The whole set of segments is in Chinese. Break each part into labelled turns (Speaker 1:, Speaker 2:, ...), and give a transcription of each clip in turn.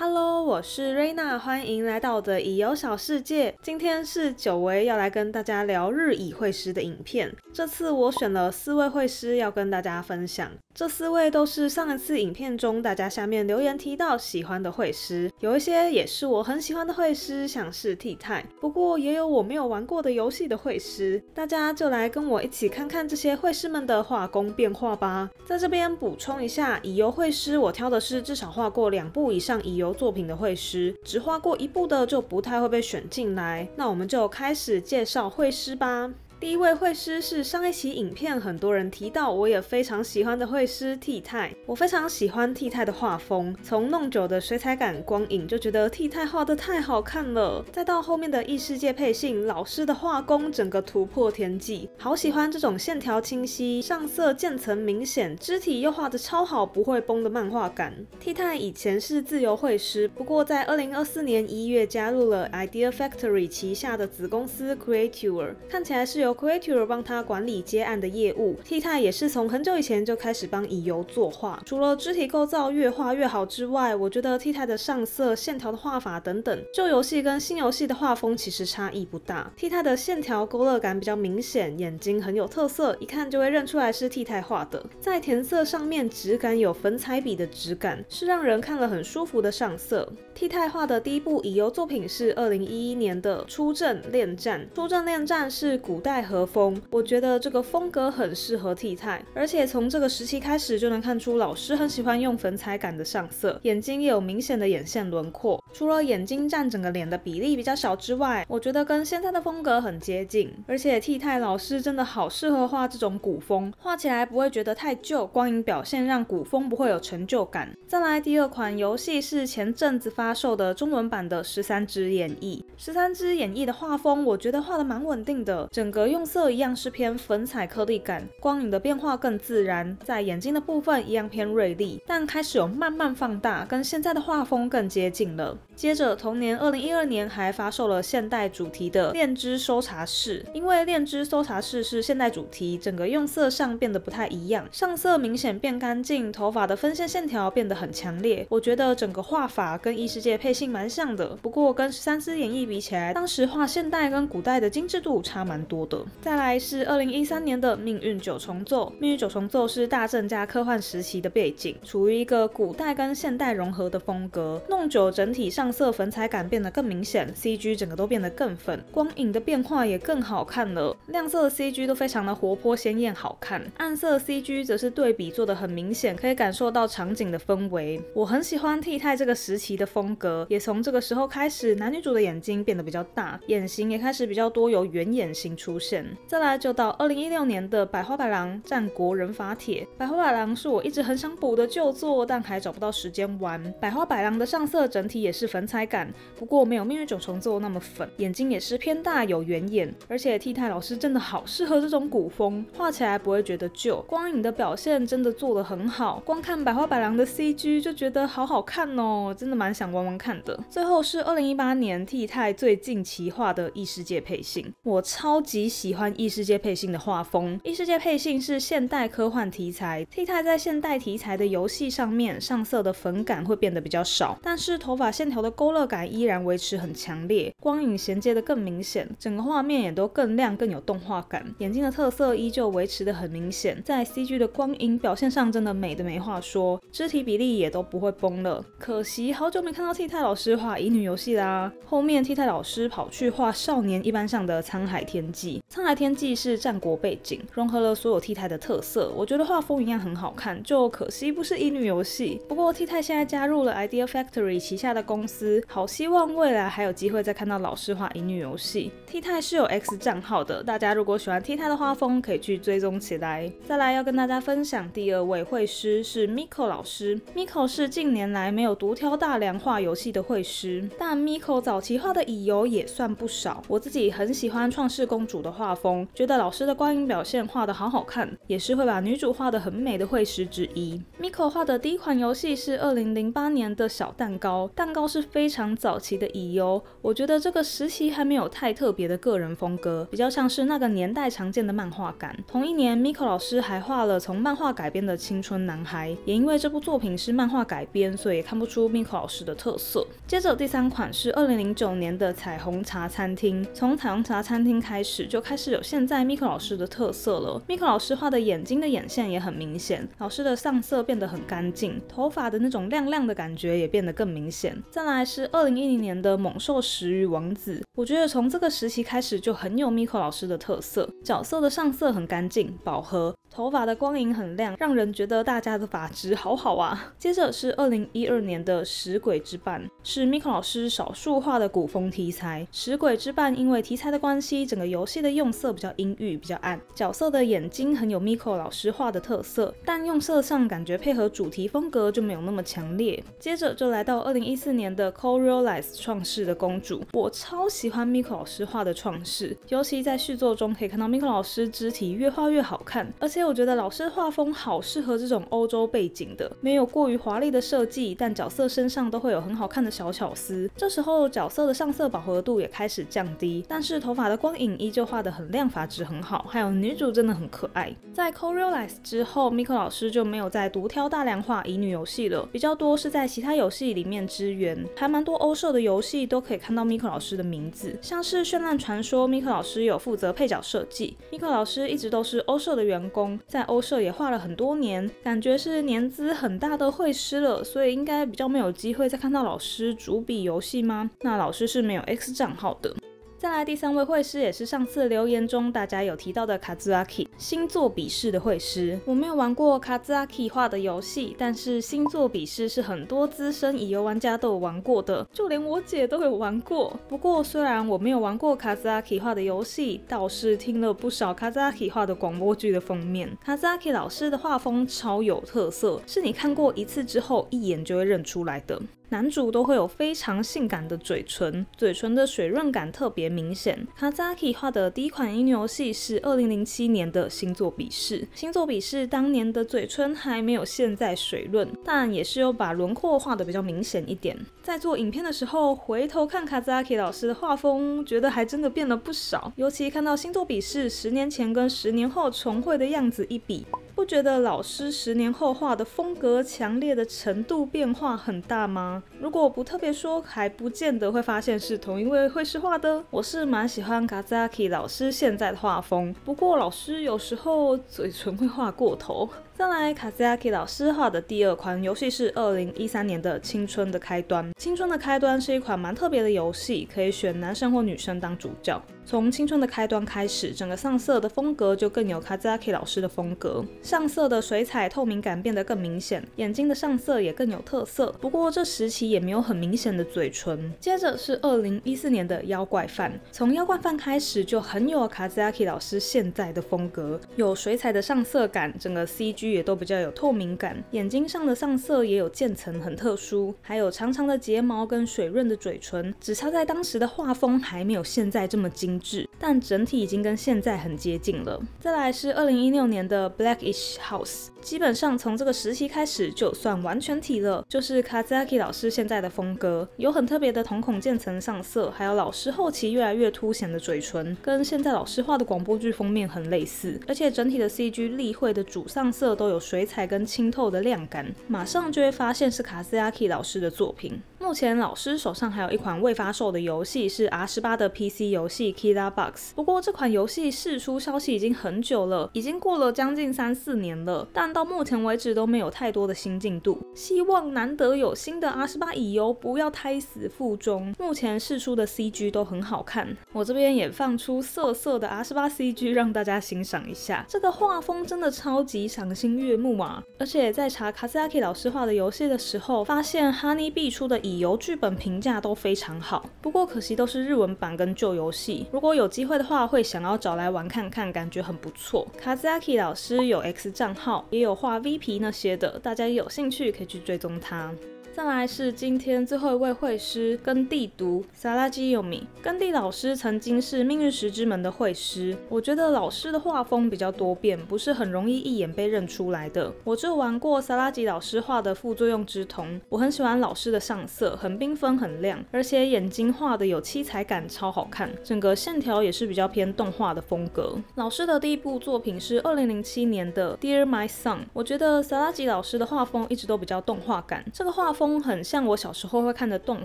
Speaker 1: Hello，我是瑞娜，欢迎来到我的乙游小世界。今天是久违要来跟大家聊日乙会师的影片。这次我选了四位会师要跟大家分享，这四位都是上一次影片中大家下面留言提到喜欢的会师，有一些也是我很喜欢的会师，像是替代，不过也有我没有玩过的游戏的会师。大家就来跟我一起看看这些会师们的画工变化吧。在这边补充一下，乙游会师我挑的是至少画过两部以上乙游。作品的绘师，只画过一部的就不太会被选进来。那我们就开始介绍绘师吧。第一位绘师是上一期影片很多人提到，我也非常喜欢的绘师 T 太。我非常喜欢 T 太的画风，从弄酒的水彩感光影就觉得 T 太画的太好看了，再到后面的异世界配信老师的画工，整个突破天际，好喜欢这种线条清晰、上色渐层明显、肢体又画的超好不会崩的漫画感。T 太以前是自由绘师，不过在二零二四年一月加入了 Idea Factory 旗下的子公司 Creature，看起来是有。由 c r e a t o r 帮他管理接案的业务，T 太也是从很久以前就开始帮乙游作画。除了肢体构造越画越好之外，我觉得 T 太的上色、线条的画法等等，旧游戏跟新游戏的画风其实差异不大。T 太的线条勾勒感比较明显，眼睛很有特色，一看就会认出来是 T 太画的。在填色上面，质感有粉彩笔的质感，是让人看了很舒服的上色。T 太画的第一部乙游作品是二零一一年的《出阵恋战》，《出阵恋战》是古代。和风，我觉得这个风格很适合替太，而且从这个时期开始就能看出老师很喜欢用粉彩感的上色，眼睛也有明显的眼线轮廓。除了眼睛占整个脸的比例比较小之外，我觉得跟现在的风格很接近，而且替太老师真的好适合画这种古风，画起来不会觉得太旧，光影表现让古风不会有成就感。再来第二款游戏是前阵子发售的中文版的《十三只演绎》。十三只演绎的画风，我觉得画的蛮稳定的，整个用色一样是偏粉彩颗粒感，光影的变化更自然，在眼睛的部分一样偏锐利，但开始有慢慢放大，跟现在的画风更接近了。接着同年二零一二年还发售了现代主题的恋之搜查室，因为恋之搜查室是现代主题，整个用色上变得不太一样，上色明显变干净，头发的分线线条变得很强烈，我觉得整个画法跟异世界配性蛮像的，不过跟十三只演绎。比起来，当时画现代跟古代的精致度差蛮多的。再来是二零一三年的《命运九重奏》，《命运九重奏》是大正加科幻时期的背景，处于一个古代跟现代融合的风格。弄久整体上色粉彩感变得更明显，CG 整个都变得更粉，光影的变化也更好看了。亮色 CG 都非常的活泼鲜艳好看，暗色 CG 则是对比做的很明显，可以感受到场景的氛围。我很喜欢替太这个时期的风格，也从这个时候开始，男女主的眼睛。变得比较大，眼型也开始比较多有圆眼型出现。再来就到二零一六年的《百花百狼：战国人法帖》，百花百狼》是我一直很想补的旧作，但还找不到时间玩。百花百狼》的上色整体也是粉彩感，不过没有命运九重奏那么粉，眼睛也是偏大有圆眼，而且替太老师真的好适合这种古风，画起来不会觉得旧，光影的表现真的做得很好。光看百花百狼》的 CG 就觉得好好看哦，真的蛮想玩玩看的。最后是二零一八年替太。最近期画的异世界配信，我超级喜欢异世界配信的画风。异世界配信是现代科幻题材，T 太在现代题材的游戏上面上色的粉感会变得比较少，但是头发线条的勾勒感依然维持很强烈，光影衔接的更明显，整个画面也都更亮更有动画感。眼睛的特色依旧维持的很明显，在 CG 的光影表现上真的美的没话说，肢体比例也都不会崩了。可惜好久没看到 T 太老师画乙女游戏啦，后面。T 太老师跑去画少年一班上的《沧海天际》，《沧海天际》是战国背景，融合了所有 T 太的特色，我觉得画风一样很好看，就可惜不是乙女游戏。不过 T 太现在加入了 Idea Factory 旗下的公司，好希望未来还有机会再看到老师画乙女游戏。T 太是有 X 账号的，大家如果喜欢 T 太的画风，可以去追踪起来。再来要跟大家分享第二位绘师是 Miko 老师，Miko 是近年来没有独挑大梁画游戏的绘师，但 Miko 早期画的。的乙游也算不少，我自己很喜欢《创世公主》的画风，觉得老师的光影表现画得好好看，也是会把女主画得很美的绘师之一。Miko 画的第一款游戏是二零零八年的小蛋糕，蛋糕是非常早期的乙游，我觉得这个时期还没有太特别的个人风格，比较像是那个年代常见的漫画感。同一年，Miko 老师还画了从漫画改编的青春男孩，也因为这部作品是漫画改编，所以看不出 Miko 老师的特色。接着第三款是二零零九年。的彩虹茶餐厅，从彩虹茶餐厅开始就开始有现在 Miko 老师的特色了。Miko 老师画的眼睛的眼线也很明显，老师的上色变得很干净，头发的那种亮亮的感觉也变得更明显。再来是二零一零年的猛兽食鱼王子，我觉得从这个时期开始就很有 Miko 老师的特色，角色的上色很干净，饱和。头发的光影很亮，让人觉得大家的发质好好啊。接着是二零一二年的《食鬼之伴》，是 Miko 老师少数画的古风题材。《食鬼之伴》因为题材的关系，整个游戏的用色比较阴郁，比较暗。角色的眼睛很有 Miko 老师画的特色，但用色上感觉配合主题风格就没有那么强烈。接着就来到二零一四年的《Core Realize 创世的公主》，我超喜欢 Miko 老师画的创世，尤其在续作中可以看到 Miko 老师肢体越画越好看，而且。而且我觉得老师画风好适合这种欧洲背景的，没有过于华丽的设计，但角色身上都会有很好看的小巧思。这时候角色的上色饱和度也开始降低，但是头发的光影依旧画得很亮，发质很好。还有女主真的很可爱。在 Core Realize 之后，Miko 老师就没有再独挑大量画乙女游戏了，比较多是在其他游戏里面支援，还蛮多欧社的游戏都可以看到 Miko 老师的名字，像是《绚烂传说》，Miko 老师有负责配角设计。Miko 老师一直都是欧社的员工。在欧社也画了很多年，感觉是年资很大的绘师了，所以应该比较没有机会再看到老师主笔游戏吗？那老师是没有 X 账号的。再来第三位会师，也是上次留言中大家有提到的卡兹阿 i 星座笔试的会师。我没有玩过卡兹阿 i 画的游戏，但是星座笔试是很多资深乙游玩家都有玩过的，就连我姐都有玩过。不过虽然我没有玩过卡兹阿 i 画的游戏，倒是听了不少卡兹阿 i 画的广播剧的封面。卡兹阿 i 老师的画风超有特色，是你看过一次之后一眼就会认出来的。男主都会有非常性感的嘴唇，嘴唇的水润感特别明显。Kazaki 画的第一款音乐游戏是二零零七年的《星座笔试》，《星座笔试》当年的嘴唇还没有现在水润，但也是有把轮廓画的比较明显一点。在做影片的时候，回头看 Kazaki 老师的画风，觉得还真的变了不少。尤其看到《星座笔试》十年前跟十年后重绘的样子一比。不觉得老师十年后画的风格强烈的程度变化很大吗？如果不特别说，还不见得会发现是同一位绘师画的。我是蛮喜欢卡 a z a k i 老师现在的画风，不过老师有时候嘴唇会画过头。再来，卡扎基老师画的第二款游戏是二零一三年的《青春的开端》。《青春的开端》是一款蛮特别的游戏，可以选男生或女生当主角。从《青春的开端》开始，整个上色的风格就更有卡扎基老师的风格，上色的水彩透明感变得更明显，眼睛的上色也更有特色。不过这时期也没有很明显的嘴唇。接着是二零一四年的《妖怪饭》，从《妖怪饭》开始就很有卡扎基老师现在的风格，有水彩的上色感，整个 CG。也都比较有透明感，眼睛上的上色也有渐层，很特殊，还有长长的睫毛跟水润的嘴唇，只差在当时的画风还没有现在这么精致，但整体已经跟现在很接近了。再来是二零一六年的 Blackish House，基本上从这个时期开始就算完全体了，就是 Kazaki 老师现在的风格，有很特别的瞳孔渐层上色，还有老师后期越来越凸显的嘴唇，跟现在老师画的广播剧封面很类似，而且整体的 CG 立绘的主上色。都有水彩跟清透的亮感，马上就会发现是卡斯亚 K 老师的作品。目前老师手上还有一款未发售的游戏，是 R 十八的 PC 游戏 Kida Box。不过这款游戏试出消息已经很久了，已经过了将近三四年了，但到目前为止都没有太多的新进度。希望难得有新的 R 十八乙游不要胎死腹中。目前试出的 CG 都很好看，我这边也放出色色的 R 十八 CG 让大家欣赏一下，这个画风真的超级赏心。乐木马，而且在查卡 a 亚 a k 老师画的游戏的时候，发现 Honey B 出的乙游剧本评价都非常好。不过可惜都是日文版跟旧游戏，如果有机会的话，会想要找来玩看看，感觉很不错。卡 a 亚 a k 老师有 X 账号，也有画 V 皮那些的，大家有兴趣可以去追踪他。再来是今天最后一位绘师根地读萨拉吉尤米根地老师曾经是命运石之门的绘师，我觉得老师的画风比较多变，不是很容易一眼被认出来的。我只玩过萨拉吉老师画的副作用之瞳，我很喜欢老师的上色，很缤纷很亮，而且眼睛画的有七彩感，超好看。整个线条也是比较偏动画的风格。老师的第一部作品是二零零七年的 Dear My Son，我觉得萨拉吉老师的画风一直都比较动画感，这个画风。很像我小时候会看的动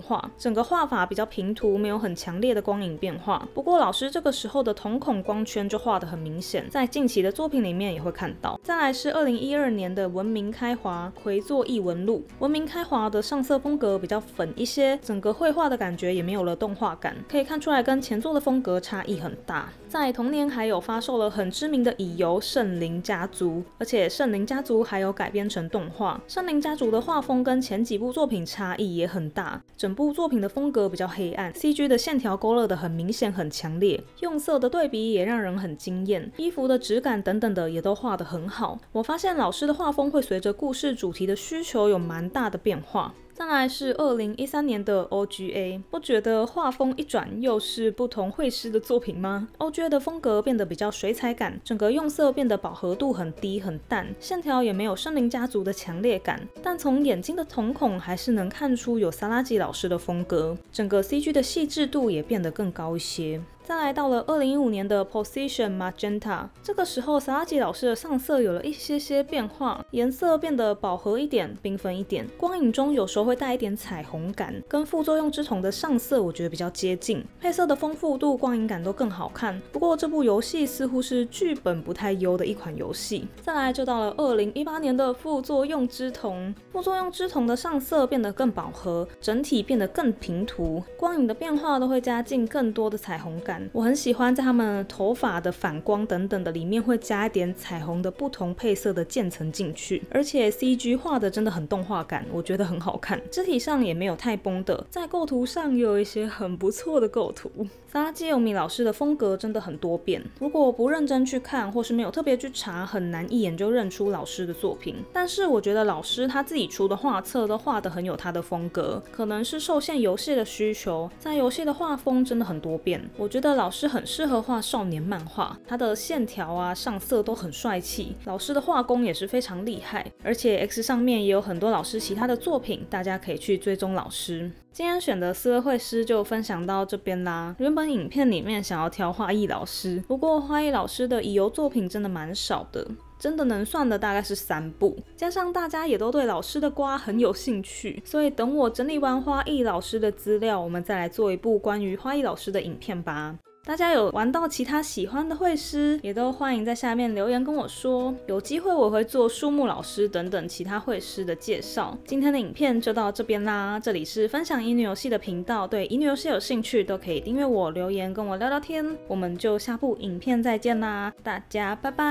Speaker 1: 画，整个画法比较平涂，没有很强烈的光影变化。不过老师这个时候的瞳孔光圈就画得很明显，在近期的作品里面也会看到。再来是二零一二年的《文明开华魁作异闻录》，《文明开华》的上色风格比较粉一些，整个绘画的感觉也没有了动画感，可以看出来跟前作的风格差异很大。在同年，还有发售了很知名的《乙游圣灵家族》，而且《圣灵家族》还有改编成动画。《圣灵家族》的画风跟前几部作品差异也很大，整部作品的风格比较黑暗，C G 的线条勾勒的很明显、很强烈，用色的对比也让人很惊艳，衣服的质感等等的也都画得很好。我发现老师的画风会随着故事主题的需求有蛮大的变化。再来是二零一三年的 O G A，不觉得画风一转又是不同绘师的作品吗？O G A 的风格变得比较水彩感，整个用色变得饱和度很低、很淡，线条也没有森林家族的强烈感，但从眼睛的瞳孔还是能看出有萨拉吉老师的风格，整个 C G 的细致度也变得更高一些。再来到了二零一五年的 Position Magenta，这个时候 a 拉吉老师的上色有了一些些变化，颜色变得饱和一点，缤纷一点，光影中有时候会带一点彩虹感，跟副作用之瞳的上色我觉得比较接近，配色的丰富度、光影感都更好看。不过这部游戏似乎是剧本不太优的一款游戏。再来就到了二零一八年的副作用之瞳，副作用之瞳的上色变得更饱和，整体变得更平涂，光影的变化都会加进更多的彩虹感。我很喜欢在他们头发的反光等等的里面会加一点彩虹的不同配色的渐层进去，而且 C G 画的真的很动画感，我觉得很好看。肢体上也没有太崩的，在构图上也有一些很不错的构图。撒基欧米老师的风格真的很多变，如果不认真去看，或是没有特别去查，很难一眼就认出老师的作品。但是我觉得老师他自己出的画册都画的很有他的风格，可能是受限游戏的需求，在游戏的画风真的很多变。我觉得。的老师很适合画少年漫画，他的线条啊上色都很帅气，老师的画工也是非常厉害，而且 X 上面也有很多老师其他的作品，大家可以去追踪老师。今天选的思维会师就分享到这边啦。原本影片里面想要挑画艺老师，不过画艺老师的乙游作品真的蛮少的。真的能算的大概是三部，加上大家也都对老师的瓜很有兴趣，所以等我整理完花艺老师的资料，我们再来做一部关于花艺老师的影片吧。大家有玩到其他喜欢的绘师，也都欢迎在下面留言跟我说。有机会我会做树木老师等等其他绘师的介绍。今天的影片就到这边啦，这里是分享乙女游戏的频道，对乙女游戏有兴趣都可以订阅我，留言跟我聊聊天。我们就下部影片再见啦，大家拜拜。